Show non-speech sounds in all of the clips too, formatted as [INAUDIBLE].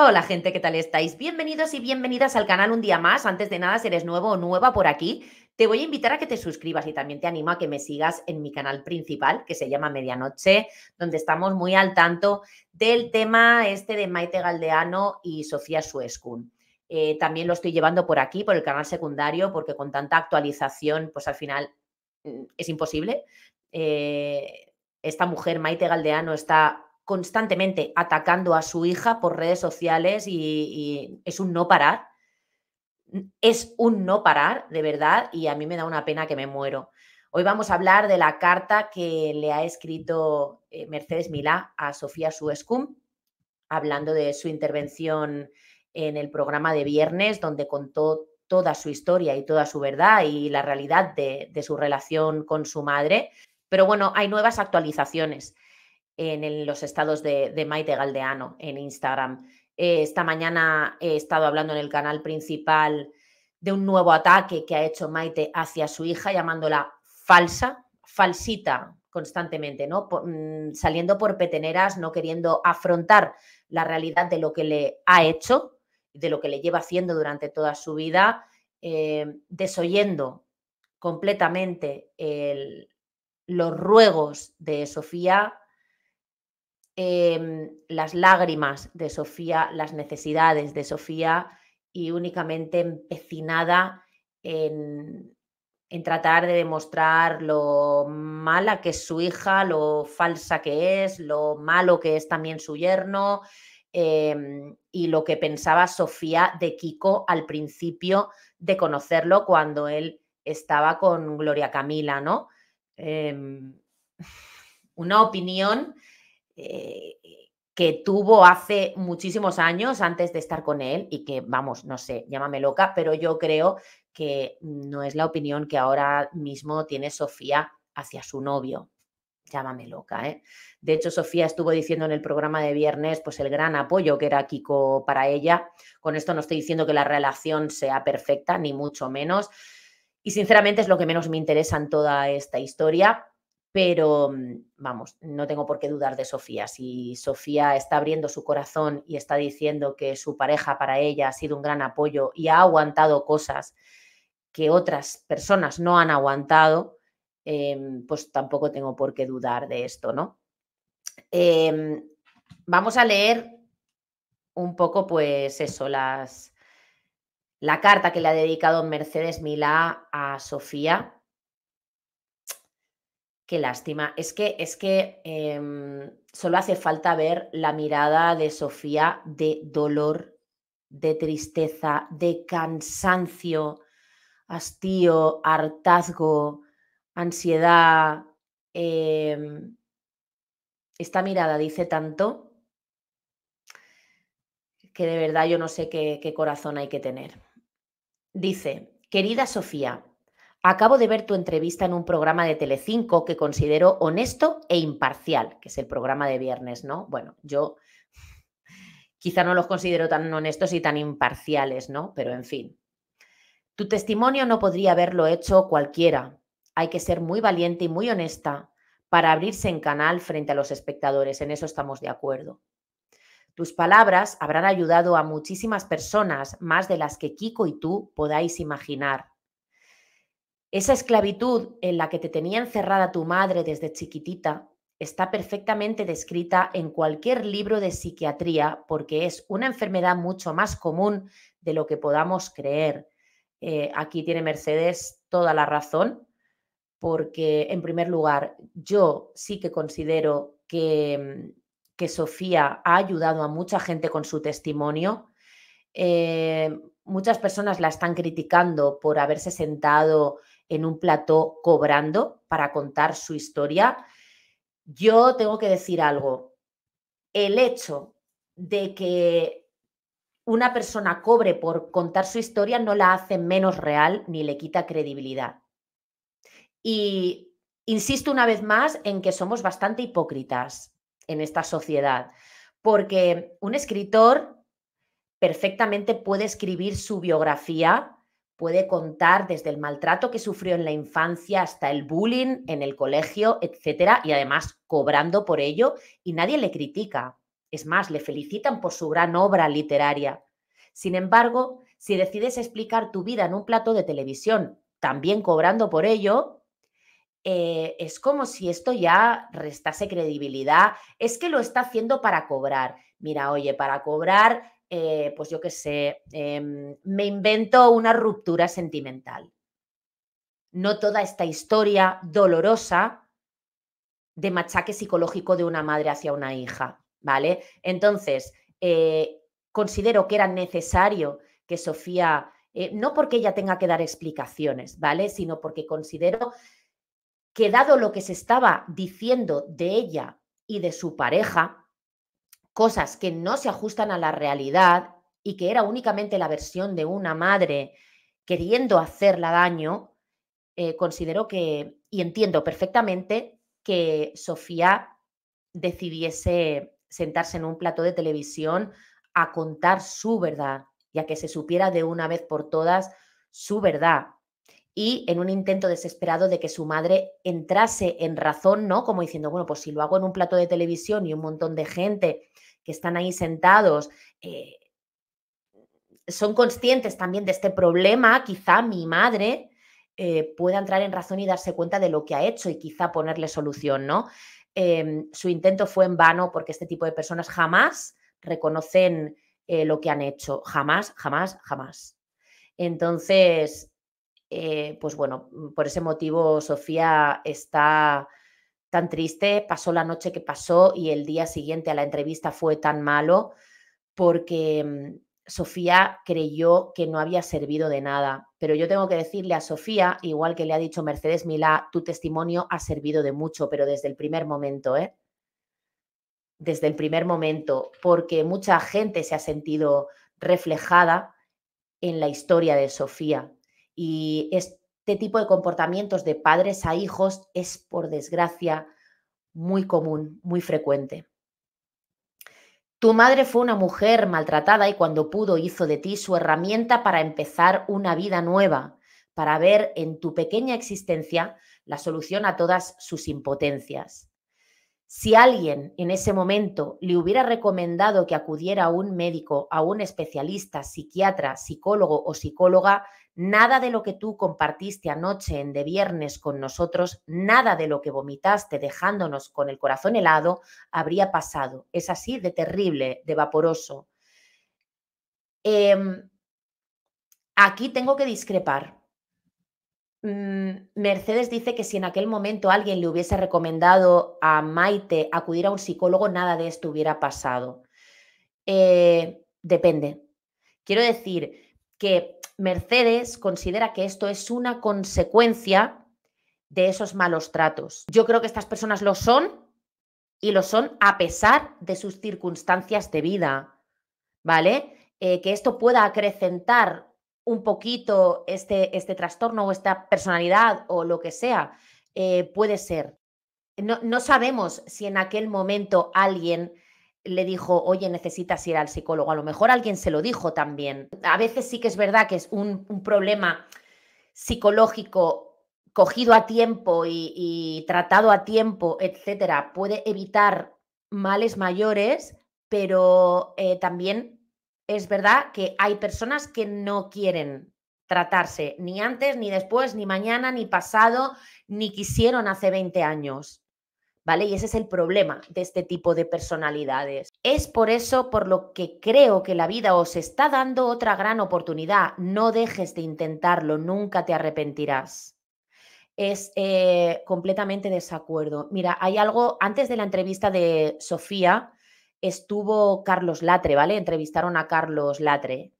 Hola gente, ¿qué tal estáis? Bienvenidos y bienvenidas al canal un día más. Antes de nada, si eres nuevo o nueva por aquí, te voy a invitar a que te suscribas y también te animo a que me sigas en mi canal principal que se llama Medianoche, donde estamos muy al tanto del tema este de Maite Galdeano y Sofía Sueskun. Eh, también lo estoy llevando por aquí, por el canal secundario, porque con tanta actualización, pues al final mm, es imposible. Eh, esta mujer, Maite Galdeano, está constantemente atacando a su hija por redes sociales y, es un no parar. Es un no parar, de verdad, y a mí me da una pena que me muero. Hoy vamos a hablar de la carta que le ha escrito eh, Mercedes Milá a Sofía Suescum, hablando de su intervención en el programa de viernes, donde contó toda su historia y toda su verdad y la realidad de su relación con su madre. Pero bueno, hay nuevas actualizaciones en, los estados de, Maite Galdeano en Instagram. Eh, esta mañana he estado hablando en el canal principal de un nuevo ataque que ha hecho Maite hacia su hija, llamándola falsa, falsita constantemente, ¿no? Mm, saliendo por peteneras, no queriendo afrontar la realidad de lo que le ha hecho, de lo que le lleva haciendo durante toda su vida, eh, desoyendo completamente los ruegos de Sofía, Em, las lágrimas de Sofía, las necesidades de Sofía y únicamente empecinada en, en tratar de demostrar lo mala que es su hija, lo falsa que es, lo malo que es también su yerno em, y lo que pensaba Sofía de Kiko al principio de conocerlo cuando él estaba con Gloria Camila, ¿no? Em, [LAUGHS] una opinión eh, eh, que tuvo hace muchísimos años antes de estar con él y que, vamos, no sé, llámame loca, pero yo creo que no es la opinión que ahora mismo tiene Sofía hacia su novio. Llámame loca, ¿eh? De hecho, Sofía estuvo diciendo en el programa de viernes, pues el gran apoyo que era Kiko para ella. Con esto no estoy diciendo que la relación sea perfecta, ni mucho menos. Y sinceramente es lo que menos me interesa en toda esta historia pero mm, vamos, no tengo por qué dudar de Sofía. Si Sofía está abriendo su corazón y está diciendo que su pareja para ella ha sido un gran apoyo y ha aguantado cosas que otras personas no han aguantado, em, pues tampoco tengo por qué dudar de esto, ¿no? Em, vamos a leer un poco, pues eso, la carta que le ha dedicado Mercedes Milá a Sofía Qué lástima. Es que, es que em, solo hace falta ver la mirada de Sofía de dolor, de tristeza, de cansancio, hastío, hartazgo, ansiedad. Em, esta mirada dice tanto que de verdad yo no sé qué corazón hay que tener. Dice, querida Sofía, Acabo de ver tu entrevista en un programa de Telecinco que considero honesto e imparcial, que es el programa de viernes, ¿no? Bueno, yo [LAUGHS] quizá no los considero tan honestos y tan imparciales, ¿no? Pero en fin. Tu testimonio no podría haberlo hecho cualquiera. Hay que ser muy valiente y muy honesta para abrirse en canal frente a los espectadores, en eso estamos de acuerdo. Tus palabras habrán ayudado a muchísimas personas, más de las que Kiko y tú podáis imaginar. Esa esclavitud en la que te tenía encerrada tu madre desde chiquitita está perfectamente descrita en cualquier libro de psiquiatría porque es una enfermedad mucho más común de lo que podamos creer. Eh, aquí tiene Mercedes toda la razón porque, en primer lugar, yo sí que considero que, mm, Sofía ha ayudado a mucha gente con su testimonio. Eh, muchas personas la están criticando por haberse sentado en un plató cobrando para contar su historia, yo tengo que decir algo. El hecho de que una persona cobre por contar su historia no la hace menos real ni le quita credibilidad. Y insisto una vez más en que somos bastante hipócritas en esta sociedad, porque un escritor perfectamente puede escribir su biografía puede contar desde el maltrato que sufrió en la infancia hasta el bullying en el colegio, etcétera, y además cobrando por ello y nadie le critica. Es más, le felicitan por su gran obra literaria. Sin embargo, si decides explicar tu vida en un plato de televisión, también cobrando por ello, eh, es como si esto ya restase credibilidad. Es que lo está haciendo para cobrar. Mira, oye, para cobrar eh, pues yo qué sé, em, me invento una ruptura sentimental. No toda esta historia dolorosa de machaque psicológico de una madre hacia una hija, ¿vale? Entonces, eh, considero que era necesario que Sofía, eh, no porque ella tenga que dar explicaciones, ¿vale? Sino porque considero que dado lo que se estaba diciendo de ella y de su pareja, cosas que no se ajustan a la realidad y que era únicamente la versión de una madre queriendo hacerla daño, eh, considero que, y entiendo perfectamente, que Sofía decidiese sentarse en un plato de televisión a contar su verdad, ya que se supiera de una vez por todas su verdad. Y en un intento desesperado de que su madre entrase en razón, ¿no? Como diciendo, bueno, pues si lo hago en un plato de televisión y un montón de gente que están ahí sentados, eh, son conscientes también de este problema, quizá mi madre eh, pueda entrar en razón y darse cuenta de lo que ha hecho y quizá ponerle solución, ¿no? Em, su intento fue en vano porque este tipo de personas jamás reconocen eh, lo que han hecho, jamás, jamás, jamás. Entonces, pues bueno, por ese motivo Sofía está tan triste, pasó la noche que pasó y el día siguiente a la entrevista fue tan malo porque mm, Sofía creyó que no había servido de nada. Pero yo tengo que decirle a Sofía, igual que le ha dicho Mercedes Milá, tu testimonio ha servido de mucho, pero desde el primer momento, ¿eh? Desde el primer momento, porque mucha gente se ha sentido reflejada en la historia de Sofía. Y es este tipo de comportamientos de padres a hijos es, por desgracia, muy común, muy frecuente. Tu madre fue una mujer maltratada y cuando pudo hizo de ti su herramienta para empezar una vida nueva, para ver en tu pequeña existencia la solución a todas sus impotencias. Si alguien en ese momento le hubiera recomendado que acudiera a un médico, a un especialista, psiquiatra, psicólogo o psicóloga, nada de lo que tú compartiste anoche en de viernes con nosotros, nada de lo que vomitaste dejándonos con el corazón helado, habría pasado. Es así de terrible, de vaporoso. Em, aquí tengo que discrepar. Mm, Mercedes dice que si en aquel momento alguien le hubiese recomendado a Maite acudir a un psicólogo, nada de esto hubiera pasado. Eh, depende. Quiero decir que Mercedes considera que esto es una consecuencia de esos malos tratos. Yo creo que estas personas lo son y lo son a pesar de sus circunstancias de vida, ¿vale? Eh, que esto pueda acrecentar un poquito este, este trastorno o esta personalidad o lo que sea, eh, puede ser. No, sabemos si en aquel momento alguien le dijo, oye, necesitas ir al psicólogo. A lo mejor alguien se lo dijo también. A veces sí que es verdad que es un, problema psicológico cogido a tiempo y, tratado a tiempo, etcétera, puede evitar males mayores, pero eh, también es verdad que hay personas que no quieren tratarse ni antes, ni después, ni mañana, ni pasado, ni quisieron hace 20 años. ¿Vale? Y ese es el problema de este tipo de personalidades. Es por eso por lo que creo que la vida os está dando otra gran oportunidad. No dejes de intentarlo, nunca te arrepentirás. Es eh, completamente desacuerdo. Mira, hay algo, antes de la entrevista de Sofía, estuvo Carlos Latre, ¿vale? Entrevistaron a Carlos Latre.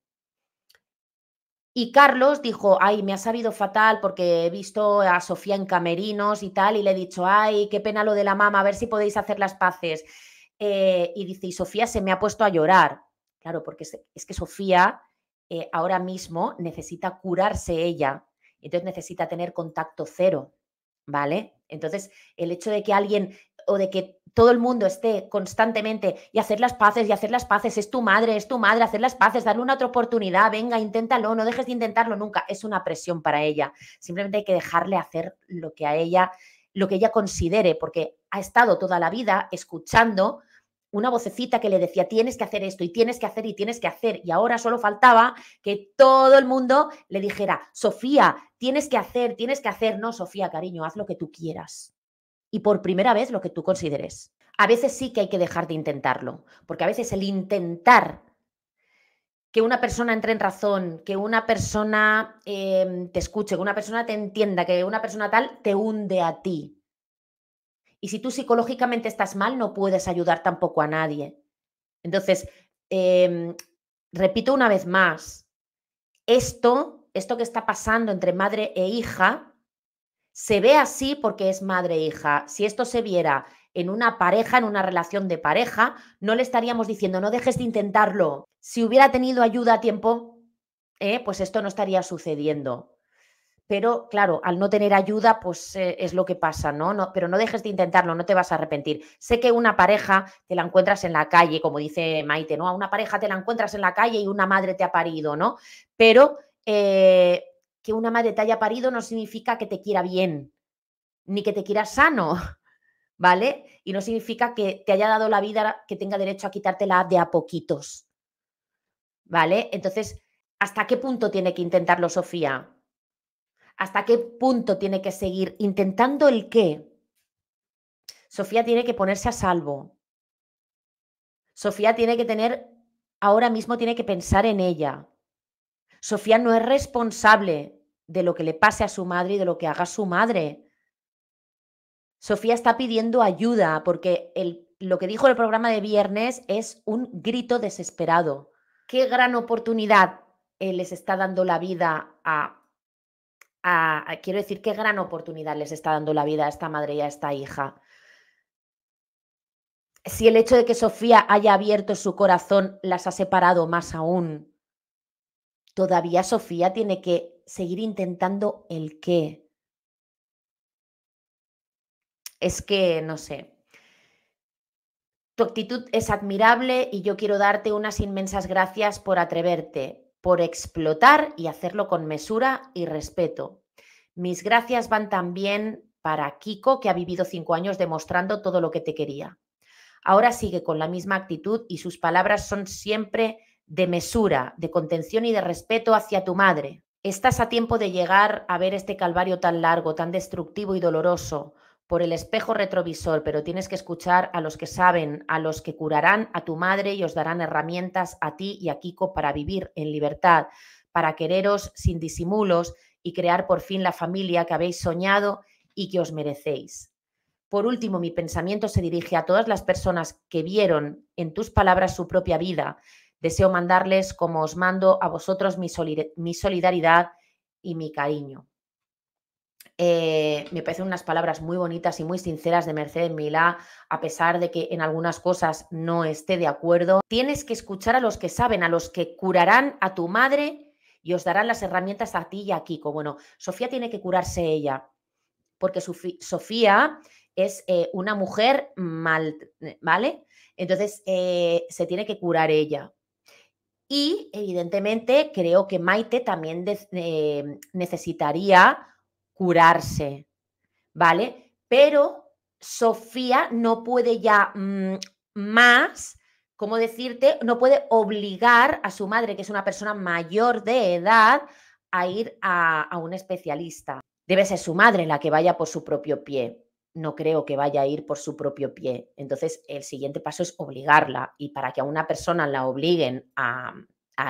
Y Carlos dijo, ay, me ha sabido fatal porque he visto a Sofía en camerinos y tal, y le he dicho, ay, qué pena lo de la mama, a ver si podéis hacer las paces. Eh, y dice, y Sofía se me ha puesto a llorar. Claro, porque es, que Sofía eh, ahora mismo necesita curarse ella, entonces necesita tener contacto cero, ¿vale? Entonces, el hecho de que alguien o de que todo el mundo esté constantemente y hacer las paces y hacer las paces, es tu madre, es tu madre, hacer las paces, darle una otra oportunidad, venga, inténtalo, no dejes de intentarlo nunca, es una presión para ella. Simplemente hay que dejarle hacer lo que a ella, lo que ella considere, porque ha estado toda la vida escuchando una vocecita que le decía, tienes que hacer esto y tienes que hacer y tienes que hacer. Y ahora solo faltaba que todo el mundo le dijera, Sofía, tienes que hacer, tienes que hacer. No, Sofía, cariño, haz lo que tú quieras y por primera vez lo que tú consideres. A veces sí que hay que dejar de intentarlo, porque a veces el intentar que una persona entre en razón, que una persona em, te escuche, que una persona te entienda, que una persona tal, te hunde a ti. Y si tú psicológicamente estás mal, no puedes ayudar tampoco a nadie. Entonces, em, repito una vez más, esto, esto que está pasando entre madre e hija, se ve así porque es madre e hija. Si esto se viera en una pareja, en una relación de pareja, no le estaríamos diciendo, no dejes de intentarlo. Si hubiera tenido ayuda a tiempo, eh, pues esto no estaría sucediendo. Pero claro, al no tener ayuda, pues eh, es lo que pasa, ¿no? ¿no? Pero no dejes de intentarlo, no te vas a arrepentir. Sé que una pareja te la encuentras en la calle, como dice Maite, ¿no? A una pareja te la encuentras en la calle y una madre te ha parido, ¿no? Pero eh, que una madre te haya parido no significa que te quiera bien, ni que te quiera sano, [LAUGHS] ¿vale? Y no significa que te haya dado la vida que tenga derecho a quitártela de a poquitos, ¿vale? Entonces, ¿hasta qué punto tiene que intentarlo Sofía? ¿Hasta qué punto tiene que seguir intentando el qué? Sofía tiene que ponerse a salvo. Sofía tiene que tener, ahora mismo tiene que pensar en ella. Sofía no es responsable de lo que le pase a su madre y de lo que haga su madre. Sofía está pidiendo ayuda porque el, lo que dijo el programa de viernes es un grito desesperado. Qué gran oportunidad eh, les está dando la vida a, a, Quiero decir, qué gran oportunidad les está dando la vida a esta madre y a esta hija. Si el hecho de que Sofía haya abierto su corazón las ha separado más aún, todavía Sofía tiene que seguir intentando el qué. Es que, no sé, tu actitud es admirable y yo quiero darte unas inmensas gracias por atreverte, por explotar y hacerlo con mesura y respeto. Mis gracias van también para Kiko, que ha vivido cinco años demostrando todo lo que te quería. Ahora sigue con la misma actitud y sus palabras son siempre de mesura, de contención y de respeto hacia tu madre. Estás a tiempo de llegar a ver este calvario tan largo, tan destructivo y doloroso por el espejo retrovisor, pero tienes que escuchar a los que saben, a los que curarán a tu madre y os darán herramientas a ti y a Kiko para vivir en libertad, para quereros sin disimulos y crear por fin la familia que habéis soñado y que os merecéis. Por último, mi pensamiento se dirige a todas las personas que vieron en tus palabras su propia vida Deseo mandarles, como os mando a vosotros, mi, solidaridad y mi cariño. Eh, me parecen unas palabras muy bonitas y muy sinceras de Mercedes Milá, a pesar de que en algunas cosas no esté de acuerdo. Tienes que escuchar a los que saben, a los que curarán a tu madre y os darán las herramientas a ti y a Kiko. Bueno, Sofía tiene que curarse ella, porque Sofía es eh, una mujer mal, ¿vale? Entonces eh, se tiene que curar ella. Y evidentemente creo que Maite también eh, necesitaría curarse, ¿vale? Pero Sofía no puede ya mm, más, ¿cómo decirte? No puede obligar a su madre, que es una persona mayor de edad, a ir a, a un especialista. Debe ser su madre la que vaya por su propio pie no creo que vaya a ir por su propio pie. Entonces, el siguiente paso es obligarla y para que a una persona la obliguen a,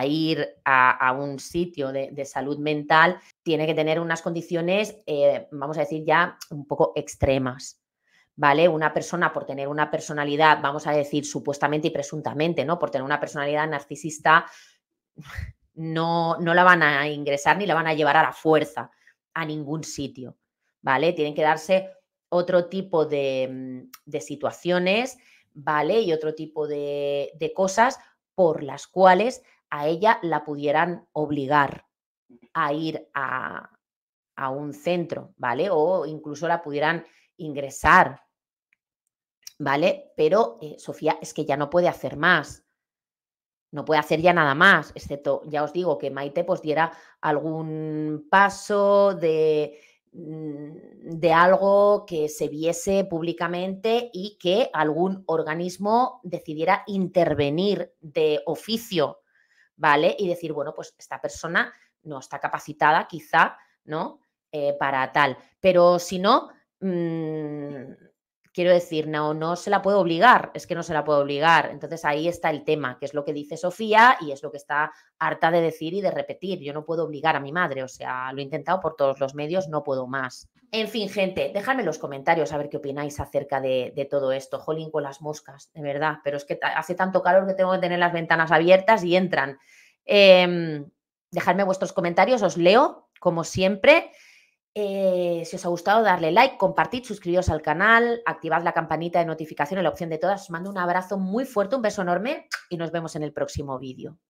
ir a, un sitio de, salud mental, tiene que tener unas condiciones, eh, vamos a decir, ya un poco extremas. ¿Vale? Una persona por tener una personalidad, vamos a decir supuestamente y presuntamente, ¿no? Por tener una personalidad narcisista, [LAUGHS] no, no la van a ingresar ni la van a llevar a la fuerza a ningún sitio, ¿vale? Tienen que darse otro tipo mm, de, situaciones, ¿vale? Y otro tipo de, cosas por las cuales a ella la pudieran obligar a ir a, un centro, ¿vale? O incluso la pudieran ingresar, ¿vale? Pero eh, Sofía es que ya no puede hacer más, no puede hacer ya nada más, excepto, ya os digo, que Maite pues diera algún paso de, Mm, de algo que se viese públicamente y que algún organismo decidiera intervenir de oficio, ¿vale? Y decir, bueno, pues esta persona no está capacitada quizá, ¿no? Eh, para tal. Pero si no, mm, quiero decir, no, no se la puedo obligar, es que no se la puedo obligar. Entonces ahí está el tema, que es lo que dice Sofía y es lo que está harta de decir y de repetir. Yo no puedo obligar a mi madre, o sea, lo he intentado por todos los medios, no puedo más. En fin, gente, dejadme los comentarios a ver qué opináis acerca de, todo esto. Jolín con las moscas, de verdad, pero es que hace tanto calor que tengo que tener las ventanas abiertas y entran. Em, dejadme vuestros comentarios, os leo como siempre. Eh, si os ha gustado, darle like, compartid, suscribiros al canal, activad la campanita de notificación en la opción de todas. Os mando un abrazo muy fuerte, un beso enorme y nos vemos en el próximo vídeo.